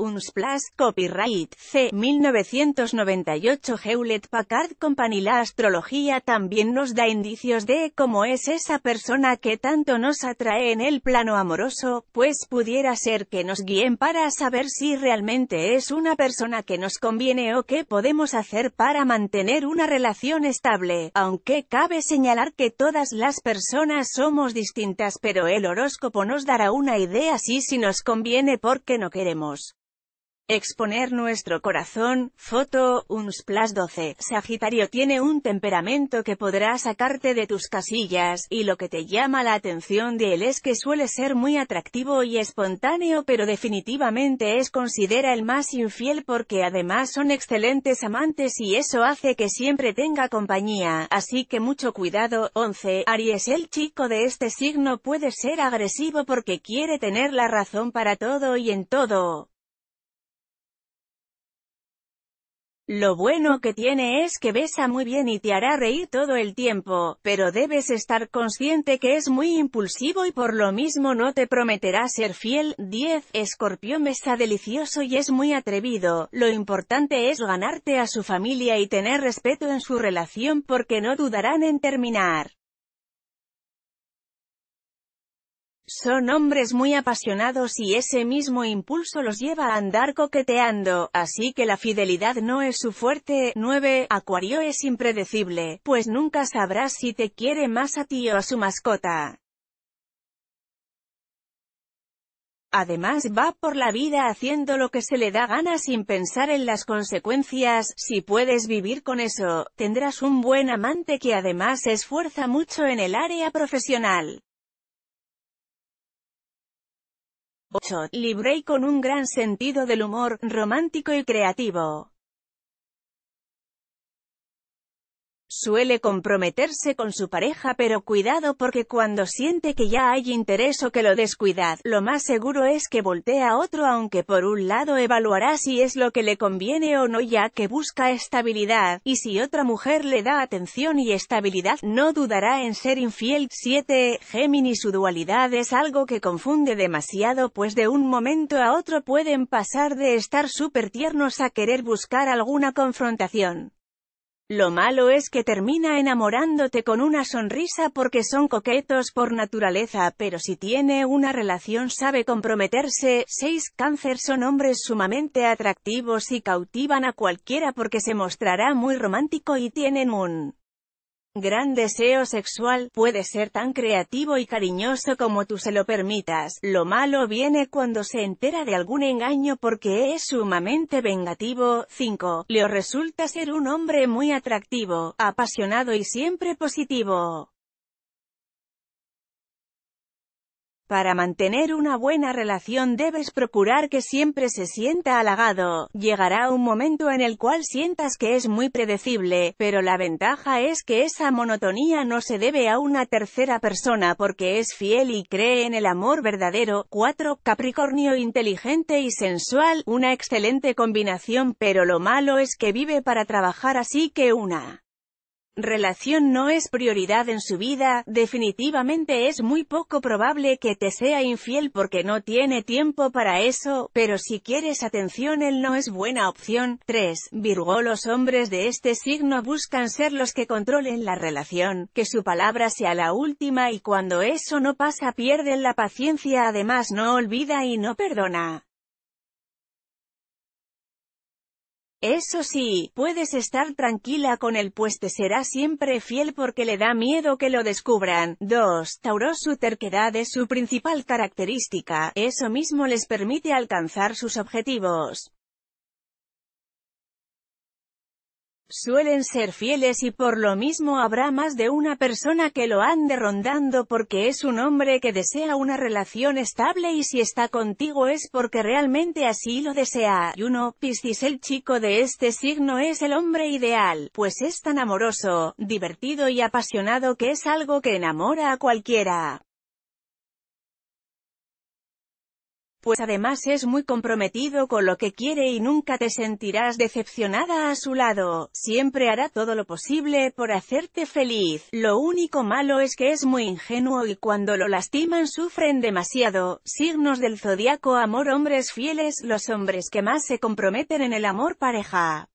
Unsplash Copyright C. 1998 Hewlett Packard Company La astrología también nos da indicios de cómo es esa persona que tanto nos atrae en el plano amoroso, pues pudiera ser que nos guíen para saber si realmente es una persona que nos conviene o qué podemos hacer para mantener una relación estable, aunque cabe señalar que todas las personas somos distintas pero el horóscopo nos dará una idea si si nos conviene porque no queremos Exponer nuestro corazón, foto, uns plus 12. Sagitario tiene un temperamento que podrá sacarte de tus casillas, y lo que te llama la atención de él es que suele ser muy atractivo y espontáneo pero definitivamente es considera el más infiel porque además son excelentes amantes y eso hace que siempre tenga compañía, así que mucho cuidado. 11. Aries El chico de este signo puede ser agresivo porque quiere tener la razón para todo y en todo. Lo bueno que tiene es que besa muy bien y te hará reír todo el tiempo, pero debes estar consciente que es muy impulsivo y por lo mismo no te prometerá ser fiel. 10. Escorpión está delicioso y es muy atrevido, lo importante es ganarte a su familia y tener respeto en su relación porque no dudarán en terminar. Son hombres muy apasionados y ese mismo impulso los lleva a andar coqueteando, así que la fidelidad no es su fuerte. 9. Acuario es impredecible, pues nunca sabrás si te quiere más a ti o a su mascota. Además va por la vida haciendo lo que se le da gana sin pensar en las consecuencias, si puedes vivir con eso, tendrás un buen amante que además esfuerza mucho en el área profesional. 8. y con un gran sentido del humor, romántico y creativo. Suele comprometerse con su pareja pero cuidado porque cuando siente que ya hay interés o que lo descuidad, lo más seguro es que voltea a otro aunque por un lado evaluará si es lo que le conviene o no ya que busca estabilidad, y si otra mujer le da atención y estabilidad, no dudará en ser infiel. 7. Géminis Su dualidad es algo que confunde demasiado pues de un momento a otro pueden pasar de estar súper tiernos a querer buscar alguna confrontación. Lo malo es que termina enamorándote con una sonrisa porque son coquetos por naturaleza, pero si tiene una relación sabe comprometerse. 6. Cáncer son hombres sumamente atractivos y cautivan a cualquiera porque se mostrará muy romántico y tienen un gran deseo sexual, puede ser tan creativo y cariñoso como tú se lo permitas. Lo malo viene cuando se entera de algún engaño porque es sumamente vengativo. 5. Leo resulta ser un hombre muy atractivo, apasionado y siempre positivo. Para mantener una buena relación debes procurar que siempre se sienta halagado. Llegará un momento en el cual sientas que es muy predecible, pero la ventaja es que esa monotonía no se debe a una tercera persona porque es fiel y cree en el amor verdadero. 4. Capricornio inteligente y sensual, una excelente combinación pero lo malo es que vive para trabajar así que una relación no es prioridad en su vida, definitivamente es muy poco probable que te sea infiel porque no tiene tiempo para eso, pero si quieres atención él no es buena opción. 3. Virgo Los hombres de este signo buscan ser los que controlen la relación, que su palabra sea la última y cuando eso no pasa pierden la paciencia además no olvida y no perdona. Eso sí, puedes estar tranquila con él pues te será siempre fiel porque le da miedo que lo descubran. 2. Tauro su terquedad es su principal característica, eso mismo les permite alcanzar sus objetivos. suelen ser fieles y por lo mismo habrá más de una persona que lo ande rondando porque es un hombre que desea una relación estable y si está contigo es porque realmente así lo desea. Y uno, Piscis el chico de este signo es el hombre ideal, pues es tan amoroso, divertido y apasionado que es algo que enamora a cualquiera. pues además es muy comprometido con lo que quiere y nunca te sentirás decepcionada a su lado, siempre hará todo lo posible por hacerte feliz, lo único malo es que es muy ingenuo y cuando lo lastiman sufren demasiado, signos del zodiaco amor hombres fieles, los hombres que más se comprometen en el amor pareja,